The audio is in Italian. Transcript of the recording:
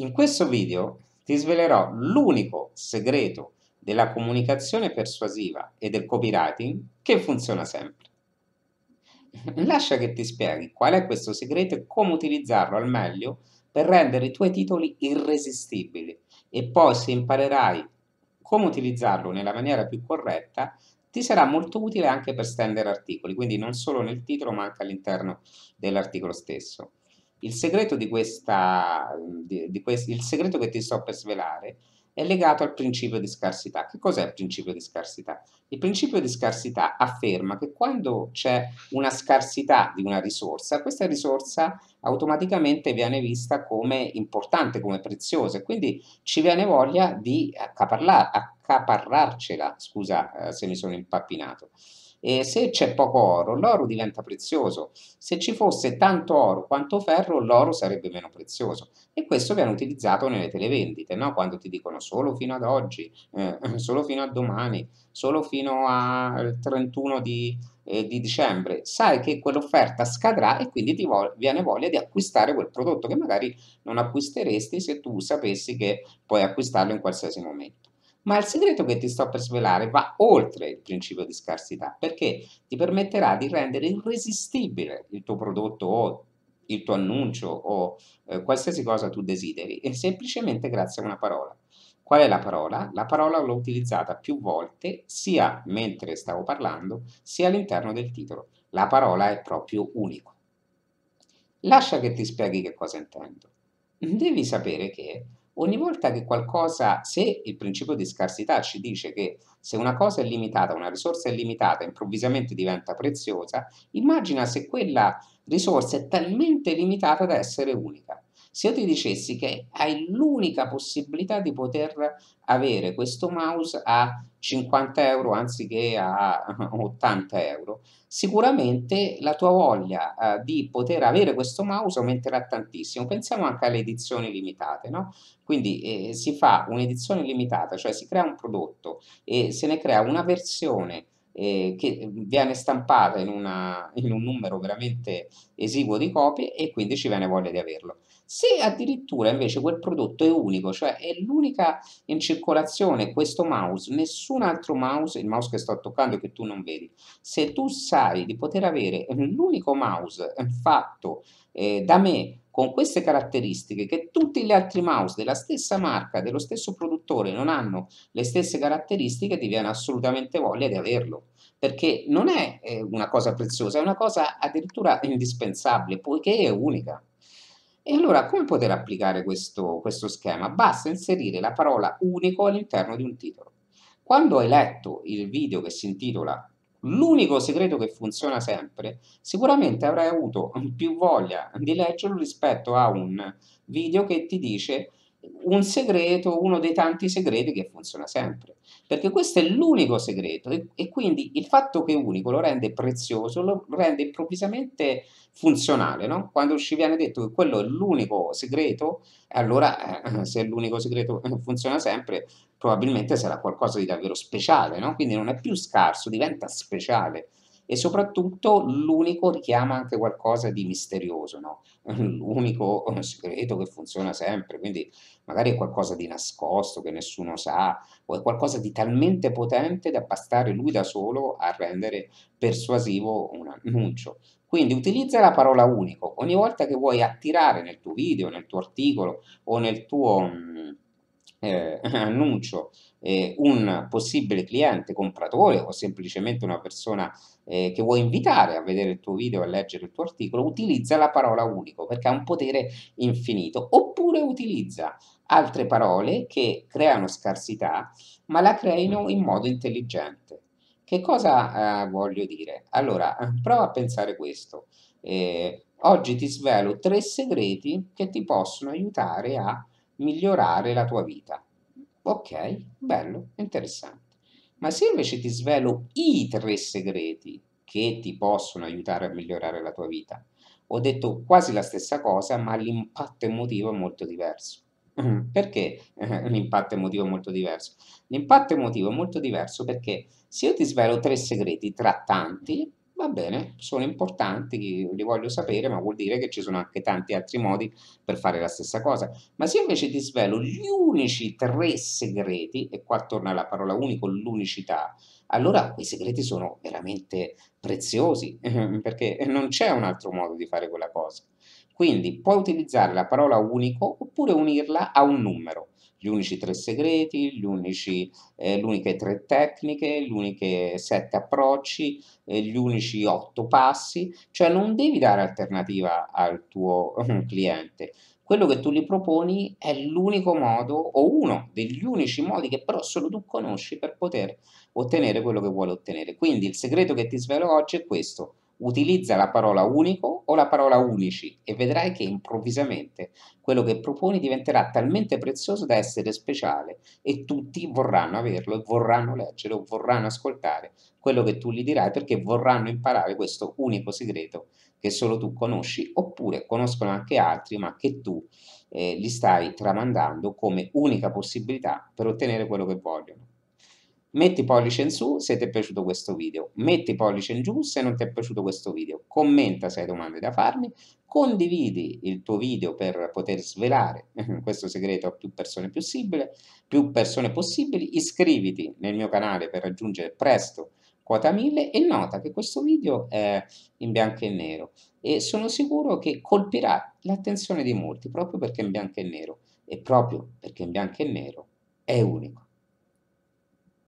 In questo video ti svelerò l'unico segreto della comunicazione persuasiva e del copywriting che funziona sempre. Lascia che ti spieghi qual è questo segreto e come utilizzarlo al meglio per rendere i tuoi titoli irresistibili e poi se imparerai come utilizzarlo nella maniera più corretta ti sarà molto utile anche per stendere articoli, quindi non solo nel titolo ma anche all'interno dell'articolo stesso. Il segreto, di questa, di, di quest, il segreto che ti sto per svelare è legato al principio di scarsità. Che cos'è il principio di scarsità? Il principio di scarsità afferma che quando c'è una scarsità di una risorsa, questa risorsa automaticamente viene vista come importante, come preziosa, e quindi ci viene voglia di accaparrarcela, scusa eh, se mi sono impappinato. E se c'è poco oro, l'oro diventa prezioso. Se ci fosse tanto oro quanto ferro, l'oro sarebbe meno prezioso. E questo viene utilizzato nelle televendite, no? quando ti dicono solo fino ad oggi, eh, solo fino a domani, solo fino al 31 di, eh, di, dicembre. Sai che quell'offerta scadrà e quindi ti vo- viene voglia di acquistare quel prodotto che magari non acquisteresti se tu sapessi che puoi acquistarlo in qualsiasi momento. Ma il segreto che ti sto per svelare va oltre il principio di scarsità perché ti permetterà di rendere irresistibile il tuo prodotto o il tuo annuncio o eh, qualsiasi cosa tu desideri e semplicemente grazie a una parola. Qual è la parola? La parola l'ho utilizzata più volte sia mentre stavo parlando sia all'interno del titolo. La parola è proprio unico. Lascia che ti spieghi che cosa intendo. Devi sapere che Ogni volta che qualcosa, se il principio di scarsità ci dice che se una cosa è limitata, una risorsa è limitata, improvvisamente diventa preziosa, immagina se quella risorsa è talmente limitata da essere unica. Se io ti dicessi che hai l'unica possibilità di poter avere questo mouse a 50 euro anziché a 80 euro, sicuramente la tua voglia eh, di poter avere questo mouse aumenterà tantissimo. Pensiamo anche alle edizioni limitate, no? Quindi eh, si fa un'edizione limitata, cioè si crea un prodotto e se ne crea una versione eh, che viene stampata in, una, in, un numero veramente esiguo di copie e quindi ci viene voglia di averlo. Se addirittura invece quel prodotto è unico, cioè è l'unica in circolazione questo mouse, nessun altro mouse, il mouse che sto toccando e che tu non vedi, se tu sai di poter avere l'unico mouse fatto eh, da me con queste caratteristiche che tutti gli altri mouse della stessa marca, dello stesso produttore non hanno le stesse caratteristiche, ti viene assolutamente voglia di averlo perché non è eh, una cosa preziosa, è una cosa addirittura indispensabile, poiché è unica. E allora come poter applicare questo, questo schema? Basta inserire la parola unico all'interno di un titolo. Quando hai letto il video che si intitola l'unico segreto che funziona sempre, sicuramente avrai avuto più voglia di leggerlo rispetto a un video che ti dice un segreto, uno dei tanti segreti che funziona sempre, perché questo è l'unico segreto e, e, quindi il fatto che è unico lo rende prezioso, lo rende improvvisamente funzionale, no? Quando ci viene detto che quello è l'unico segreto, allora eh, se l'unico segreto che funziona sempre, probabilmente sarà qualcosa di davvero speciale, no? Quindi non è più scarso, diventa speciale e soprattutto l'unico richiama anche qualcosa di misterioso, no? l'unico eh, segreto che funziona sempre, quindi magari è qualcosa di nascosto che nessuno sa, o è qualcosa di talmente potente da bastare lui da solo a rendere persuasivo un annuncio. Quindi utilizza la parola unico ogni volta che vuoi attirare nel tuo video, nel tuo articolo o nel tuo... Mh, mm, eh, annuncio eh, un possibile cliente compratore o semplicemente una persona eh, che vuoi invitare a vedere il tuo video, a leggere il tuo articolo, utilizza la parola unico perché ha un potere infinito, oppure utilizza altre parole che creano scarsità ma la creino in modo intelligente. Che cosa eh, voglio dire? Allora, prova a pensare questo. Eh, oggi ti svelo tre segreti che ti possono aiutare a migliorare la tua vita. Ok, bello, interessante. Ma se invece ti svelo i tre segreti che ti possono aiutare a migliorare la tua vita, ho detto quasi la stessa cosa, ma l'impatto emotivo è molto diverso. Mm, perché l'impatto emotivo è molto diverso? L'impatto emotivo è molto diverso perché se io ti svelo tre segreti tra tanti, Va bene, sono importanti, li voglio sapere, ma vuol dire che ci sono anche tanti altri modi per fare la stessa cosa. Ma se invece ti svelo gli unici tre segreti, e qua torna la parola unico, l'unicità, allora quei segreti sono veramente preziosi, perché non c'è un altro modo di fare quella cosa. Quindi puoi utilizzare la parola unico oppure unirla a un numero gli unici tre segreti, unici, eh, le uniche tre tecniche, gli uniche sette approcci, eh, gli unici otto passi, cioè non devi dare alternativa al tuo eh, cliente. Quello che tu gli proponi è l'unico modo o uno degli unici modi che però solo tu conosci per poter ottenere quello che vuole ottenere. Quindi il segreto che ti svelo oggi è questo Utilizza la parola unico o la parola unici e vedrai che improvvisamente quello che proponi diventerà talmente prezioso da essere speciale e tutti vorranno averlo e vorranno leggere o vorranno ascoltare quello che tu gli dirai perché vorranno imparare questo unico segreto che solo tu conosci oppure conoscono anche altri ma che tu eh, li stai tramandando come unica possibilità per ottenere quello che vogliono. Metti pollice in su se ti è piaciuto questo video, metti pollice in giù se non ti è piaciuto questo video, commenta se hai domande da farmi, condividi il tuo video per poter svelare questo segreto a più persone possibile, più persone possibili, iscriviti nel mio canale per raggiungere presto quota 1000 e nota che questo video è in bianco e nero e sono sicuro che colpirà l'attenzione di molti proprio perché è in bianco e nero e proprio perché in bianco e nero è unico.